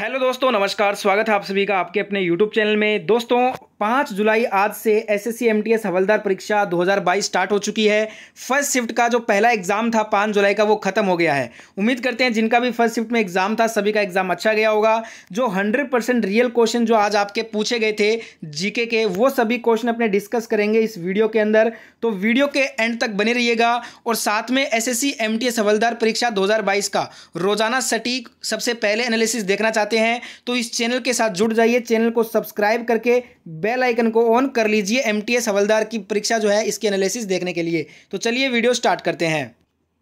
hello दोस्तों नमस्कार स्वागत है आप सभी का आपके अपने यूट्यूब चैनल में दोस्तों पाँच जुलाई आज से एस एस हवलदार परीक्षा 2022 स्टार्ट हो चुकी है फर्स्ट शिफ्ट का जो पहला एग्ज़ाम था पाँच जुलाई का वो ख़त्म हो गया है उम्मीद करते हैं जिनका भी फर्स्ट शिफ्ट में एग्ज़ाम था सभी का एग्ज़ाम अच्छा गया होगा जो 100 परसेंट रियल क्वेश्चन जो आज आपके पूछे गए थे जीके के वो सभी क्वेश्चन अपने डिस्कस करेंगे इस वीडियो के अंदर तो वीडियो के एंड तक बने रहिएगा और साथ में एस एस हवलदार परीक्षा दो का रोज़ाना सटीक सबसे पहले एनालिसिस देखना चाहते हैं तो इस चैनल के साथ जुड़ जाइए चैनल को सब्सक्राइब करके बेल आइकन को ऑन कर लीजिए एमटीएस हवलदार की परीक्षा जो है इसकी एनालिसिस देखने के लिए तो चलिए वीडियो स्टार्ट करते हैं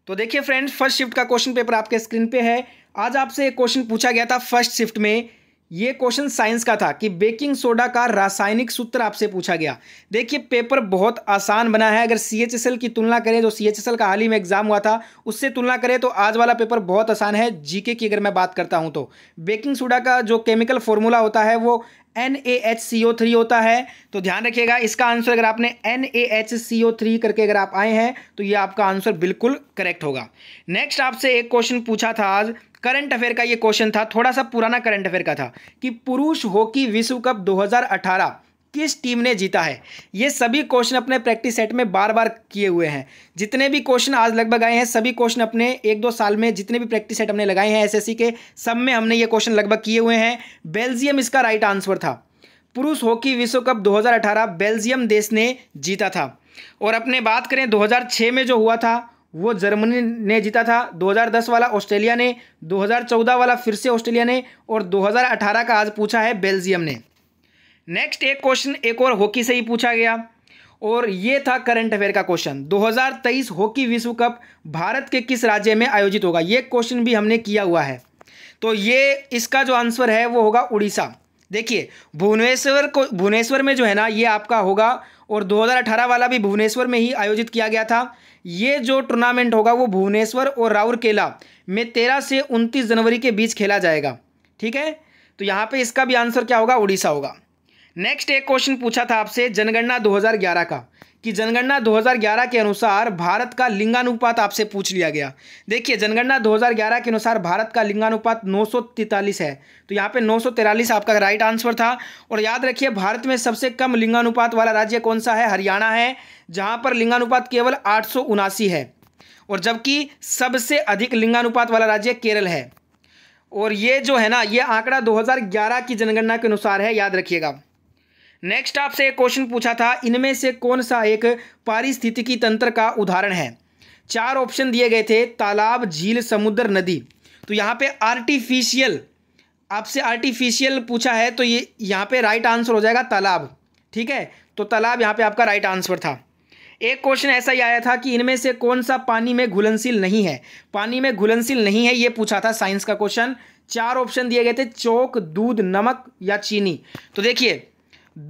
तो देखिए फ्रेंड्स फर्स्ट शिफ्ट का क्वेश्चन पेपर आपके स्क्रीन पे है आज आपसे एक क्वेश्चन पूछा गया था फर्स्ट शिफ्ट में ये क्वेश्चन साइंस का था कि बेकिंग सोडा का रासायनिक सूत्र आपसे पूछा गया देखिए पेपर बहुत आसान बना है अगर सी की तुलना करें जो सी का हाल ही में एग्जाम हुआ था उससे तुलना करें तो आज वाला पेपर बहुत आसान है जीके की अगर मैं बात करता हूं तो बेकिंग सोडा का जो केमिकल फॉर्मूला होता है वो N A H C O three होता है तो ध्यान रखिएगा इसका आंसर अगर आपने N A H C O three करके अगर आप आए हैं तो ये आपका आंसर बिल्कुल करेक्ट होगा नेक्स्ट आपसे एक क्वेश्चन पूछा था आज करंट अफेयर का ये क्वेश्चन था थोड़ा सा पुराना करंट अफेयर का था कि पुरुष हॉकी विश्व कप 2018 किस टीम ने जीता है ये सभी क्वेश्चन अपने प्रैक्टिस सेट में बार बार किए हुए हैं जितने भी क्वेश्चन आज लगभग आए हैं सभी क्वेश्चन अपने एक दो साल में जितने भी प्रैक्टिस सेट हमने लगाए हैं एसएससी के सब में हमने ये क्वेश्चन लगभग किए हुए हैं बेल्जियम इसका राइट आंसर था पुरुष हॉकी विश्व कप दो बेल्जियम देश ने जीता था और अपने बात करें दो में जो हुआ था वो जर्मनी ने जीता था 2010 वाला ऑस्ट्रेलिया ने 2014 वाला फिर से ऑस्ट्रेलिया ने और 2018 का आज पूछा है बेल्जियम ने नेक्स्ट एक क्वेश्चन एक और हॉकी से ही पूछा गया और ये था करंट अफेयर का क्वेश्चन 2023 हॉकी विश्व कप भारत के किस राज्य में आयोजित होगा ये क्वेश्चन भी हमने किया हुआ है तो ये इसका जो आंसर है वो होगा उड़ीसा देखिए भुवनेश्वर को भुवनेश्वर में जो है ना ये आपका होगा और 2018 वाला भी भुवनेश्वर में ही आयोजित किया गया था ये जो टूर्नामेंट होगा वो भुवनेश्वर और राउरकेला में तेरह से उनतीस जनवरी के बीच खेला जाएगा ठीक है तो यहाँ पर इसका भी आंसर क्या होगा उड़ीसा होगा नेक्स्ट एक क्वेश्चन पूछा था आपसे जनगणना 2011 का कि जनगणना 2011 के अनुसार भारत का लिंगानुपात आपसे पूछ लिया गया देखिए जनगणना 2011 के अनुसार भारत का लिंगानुपात नौ है तो यहाँ पे नौ आपका राइट आंसर था और याद रखिए भारत में सबसे कम लिंगानुपात वाला राज्य कौन सा है हरियाणा है जहाँ पर लिंगानुपात केवल आठ है और जबकि सबसे अधिक लिंगानुपात वाला राज्य केरल है और ये जो है ना ये आंकड़ा 2011 की जनगणना के अनुसार है याद रखिएगा नेक्स्ट आपसे एक क्वेश्चन पूछा था इनमें से कौन सा एक पारिस्थितिकी तंत्र का उदाहरण है चार ऑप्शन दिए गए थे तालाब झील समुद्र नदी तो यहाँ पे आर्टिफिशियल आपसे आर्टिफिशियल पूछा है तो ये यहाँ पे राइट आंसर हो जाएगा तालाब ठीक है तो तालाब यहाँ पे आपका राइट आंसर था एक क्वेश्चन ऐसा ही आया था कि इनमें से कौन सा पानी में घुलनशील नहीं है पानी में घुलनशील नहीं है ये पूछा था साइंस का क्वेश्चन चार ऑप्शन दिए गए थे चौक दूध नमक या चीनी तो देखिए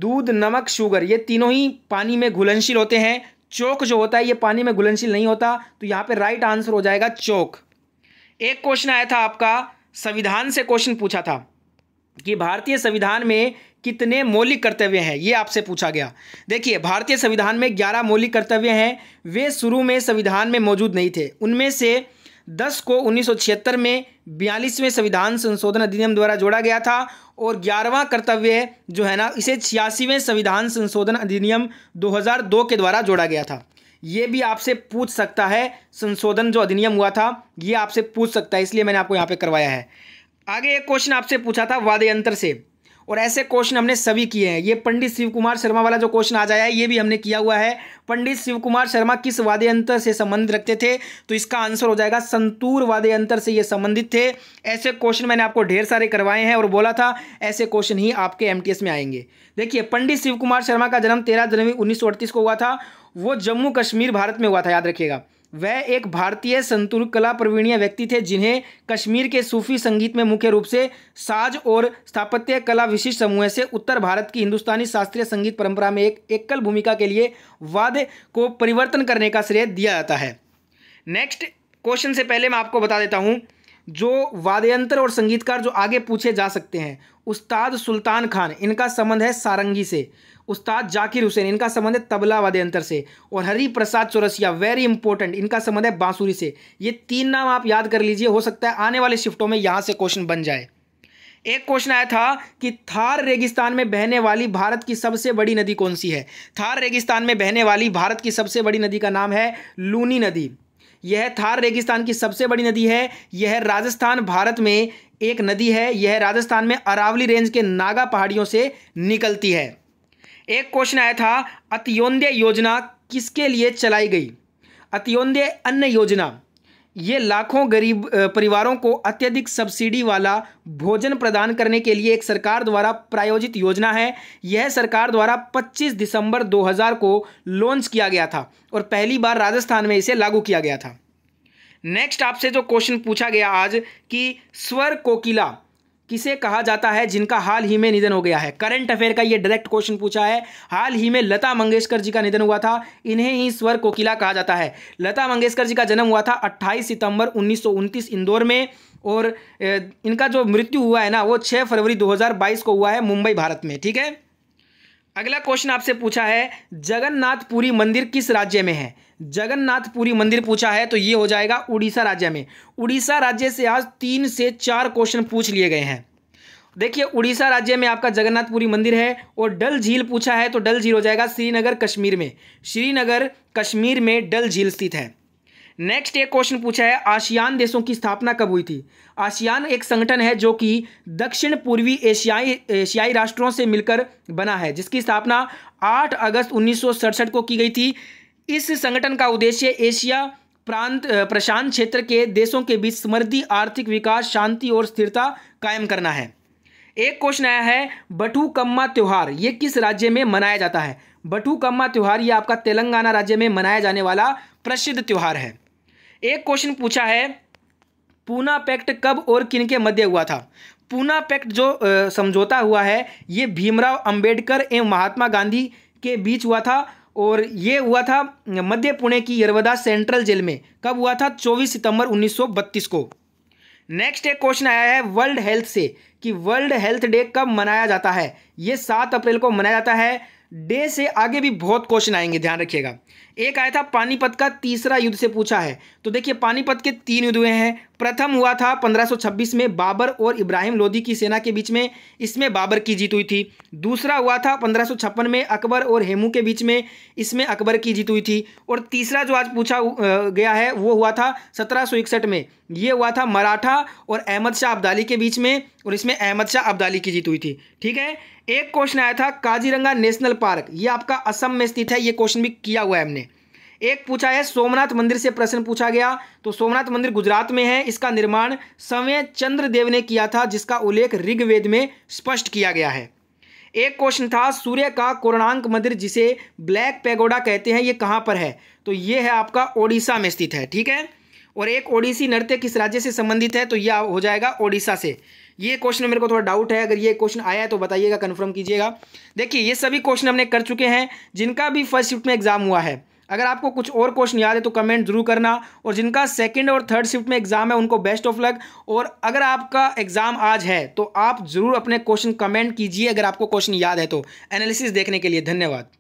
दूध नमक शुगर ये तीनों ही पानी में घुलनशील होते हैं चौक जो होता है ये पानी में घुलनशील नहीं होता तो यहाँ पे राइट आंसर हो जाएगा चौक एक क्वेश्चन आया था आपका संविधान से क्वेश्चन पूछा था कि भारतीय संविधान में कितने मौलिक कर्तव्य हैं ये आपसे पूछा गया देखिए भारतीय संविधान में ग्यारह मौलिक कर्तव्य हैं वे शुरू में संविधान में मौजूद नहीं थे उनमें से दस को उन्नीस में बयालीसवें संविधान संशोधन अधिनियम द्वारा जोड़ा गया था और ग्यारहवां कर्तव्य जो है ना इसे छियासीवें संविधान संशोधन अधिनियम 2002 के द्वारा जोड़ा गया था ये भी आपसे पूछ सकता है संशोधन जो अधिनियम हुआ था ये आपसे पूछ सकता है इसलिए मैंने आपको यहाँ पे करवाया है आगे एक क्वेश्चन आपसे पूछा था वाद्य यंत्र से और ऐसे क्वेश्चन हमने सभी किए हैं ये पंडित शिव कुमार शर्मा वाला जो क्वेश्चन आ जाया है ये भी हमने किया हुआ है पंडित शिव कुमार शर्मा किस वाद्य यंत्र से संबंध रखते थे तो इसका आंसर हो जाएगा संतूर वाद्य यंत्र से ये संबंधित थे ऐसे क्वेश्चन मैंने आपको ढेर सारे करवाए हैं और बोला था ऐसे क्वेश्चन ही आपके एम में आएंगे देखिए पंडित शिव कुमार शर्मा का जन्म तेरह जनवरी उन्नीस को हुआ था वो जम्मू कश्मीर भारत में हुआ था याद रखिएगा वह एक भारतीय संतुल कला प्रवीणीय व्यक्ति थे जिन्हें कश्मीर के सूफी संगीत में मुख्य रूप से साज और स्थापत्य कला विशिष्ट समूह से उत्तर भारत की हिंदुस्तानी शास्त्रीय संगीत परंपरा में एक एकल भूमिका के लिए वाद्य को परिवर्तन करने का श्रेय दिया जाता है नेक्स्ट क्वेश्चन से पहले मैं आपको बता देता हूँ जो वाद्यंत्र और संगीतकार जो आगे पूछे जा सकते हैं उस्ताद सुल्तान खान इनका संबंध है सारंगी से उस्ताद जाकिर हुसैन इनका संबंध है तबला वादे अंतर से और हरी प्रसाद चौरसिया वेरी इंपॉर्टेंट इनका संबंध है बांसुरी से ये तीन नाम आप याद कर लीजिए हो सकता है आने वाले शिफ्टों में यहाँ से क्वेश्चन बन जाए एक क्वेश्चन आया था कि थार रेगिस्तान में बहने वाली भारत की सबसे बड़ी नदी कौन सी है थार रेगिस्तान में बहने वाली भारत की सबसे बड़ी नदी का नाम है लूनी नदी यह थार रेगिस्तान की सबसे बड़ी नदी है यह राजस्थान भारत में एक नदी है यह राजस्थान में अरावली रेंज के नागा पहाड़ियों से निकलती है एक क्वेश्चन आया था अत्योदय योजना किसके लिए चलाई गई अत्योदय अन्न योजना ये लाखों गरीब परिवारों को अत्यधिक सब्सिडी वाला भोजन प्रदान करने के लिए एक सरकार द्वारा प्रायोजित योजना है यह सरकार द्वारा 25 दिसंबर 2000 को लॉन्च किया गया था और पहली बार राजस्थान में इसे लागू किया गया था नेक्स्ट आपसे जो क्वेश्चन पूछा गया आज कि स्वर कोकिला किसे कहा जाता है जिनका हाल ही में निधन हो गया है करंट अफेयर का ये डायरेक्ट क्वेश्चन पूछा है हाल ही में लता मंगेशकर जी का निधन हुआ था इन्हें ही स्वर कोकिला कहा जाता है लता मंगेशकर जी का जन्म हुआ था 28 सितंबर उन्नीस इंदौर में और इनका जो मृत्यु हुआ है ना वो 6 फरवरी 2022 को हुआ है मुंबई भारत में ठीक है अगला क्वेश्चन आपसे पूछा है जगन्नाथपुरी मंदिर किस राज्य में है जगन्नाथपुरी मंदिर पूछा है तो ये हो जाएगा उड़ीसा राज्य में उड़ीसा राज्य से आज तीन से चार क्वेश्चन पूछ लिए गए हैं देखिए उड़ीसा राज्य में आपका जगन्नाथपुरी मंदिर है और डल झील पूछा है तो डल झील हो जाएगा श्रीनगर कश्मीर में श्रीनगर कश्मीर में डल झील स्थित है नेक्स्ट एक क्वेश्चन पूछा है आशियान देशों की स्थापना कब हुई थी आसियान एक संगठन है जो कि दक्षिण पूर्वी एशियाई एशियाई राष्ट्रों से मिलकर बना है जिसकी स्थापना 8 अगस्त उन्नीस को की गई थी इस संगठन का उद्देश्य एशिया प्रांत प्रशांत क्षेत्र के देशों के बीच समृद्धि आर्थिक विकास शांति और स्थिरता कायम करना है एक क्वेश्चन आया है बटुकम्मा त्यौहार ये किस राज्य में मनाया जाता है बटुकम्मा त्यौहार ये आपका तेलंगाना राज्य में मनाया जाने वाला प्रसिद्ध त्यौहार है एक क्वेश्चन पूछा है पूना पैक्ट कब और किन के मध्य हुआ था पूना पैक्ट जो समझौता हुआ है ये भीमराव अंबेडकर एवं महात्मा गांधी के बीच हुआ था और ये हुआ था मध्य पुणे की यरवदा सेंट्रल जेल में कब हुआ था 24 सितंबर 1932 को नेक्स्ट एक क्वेश्चन आया है वर्ल्ड हेल्थ से कि वर्ल्ड हेल्थ डे कब मनाया जाता है ये सात अप्रैल को मनाया जाता है डे से आगे भी बहुत क्वेश्चन आएंगे ध्यान रखिएगा एक आया था पानीपत का तीसरा युद्ध से पूछा है तो देखिए पानीपत के तीन युद्ध हुए हैं प्रथम हुआ था 1526 में बाबर और इब्राहिम लोधी की सेना के बीच में इसमें बाबर की जीत हुई थी दूसरा हुआ था 1556 में अकबर और हेमू के बीच में इसमें अकबर की जीत हुई थी और तीसरा जो आज पूछा गया है वो हुआ था सत्रह में ये हुआ था मराठा और अहमद शाह अब्दाली के बीच में और इसमें अहमद शाह अब्दाली की जीत हुई थी ठीक है एक क्वेश्चन आया था काजीरंगा नेशनल पार्क ये आपका असम में स्थित है ये क्वेश्चन भी किया हुआ है हमने एक पूछा है सोमनाथ मंदिर से प्रश्न पूछा गया तो सोमनाथ मंदिर गुजरात में है इसका निर्माण समय चंद्रदेव ने किया था जिसका उल्लेख ऋग्वेद में स्पष्ट किया गया है एक क्वेश्चन था सूर्य का कोणांक मंदिर जिसे ब्लैक पैगोडा कहते हैं ये कहाँ पर है तो ये है आपका ओडिशा में स्थित है ठीक है और एक ओडिसी नृत्य किस राज्य से संबंधित है तो यह हो जाएगा ओडिशा से ये क्वेश्चन मेरे को थोड़ा डाउट है अगर ये क्वेश्चन आया है तो बताइएगा कन्फर्म कीजिएगा देखिए ये सभी क्वेश्चन हमने कर चुके हैं जिनका भी फर्स्ट शिफ्ट में एग्जाम हुआ है अगर आपको कुछ और क्वेश्चन याद है तो कमेंट जरूर करना और जिनका सेकंड और थर्ड शिफ्ट में एग्ज़ाम है उनको बेस्ट ऑफ लक और अगर आपका एग्ज़ाम आज है तो आप ज़रूर अपने क्वेश्चन कमेंट कीजिए अगर आपको क्वेश्चन याद है तो एनालिसिस देखने के लिए धन्यवाद